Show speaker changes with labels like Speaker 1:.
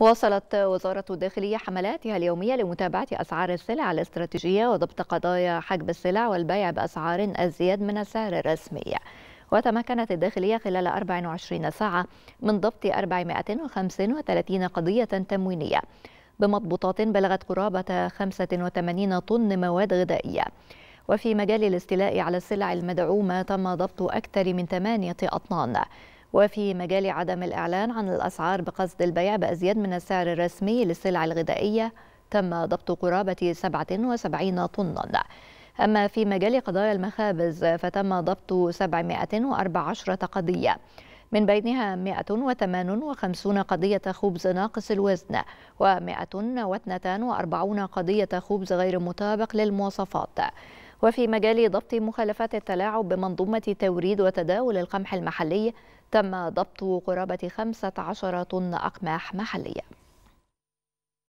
Speaker 1: واصلت وزارة الداخلية حملاتها اليومية لمتابعة أسعار السلع الاستراتيجية وضبط قضايا حجب السلع والبيع بأسعار أزيد من السعر الرسمي وتمكنت الداخلية خلال 24 ساعة من ضبط 435 قضية تموينية بمضبوطات بلغت قرابة 85 طن مواد غذائية وفي مجال الاستيلاء على السلع المدعومة تم ضبط أكثر من ثمانية أطنان وفي مجال عدم الإعلان عن الأسعار بقصد البيع بأزيد من السعر الرسمي للسلع الغذائية تم ضبط قرابة 77 طناً أما في مجال قضايا المخابز فتم ضبط 714 قضية من بينها 158 قضية خبز ناقص الوزن و 142 قضية خبز غير مطابق للمواصفات وفي مجال ضبط مخالفات التلاعب بمنظومة توريد وتداول القمح المحلي تم ضبط قرابة 15 طن أقماح محلية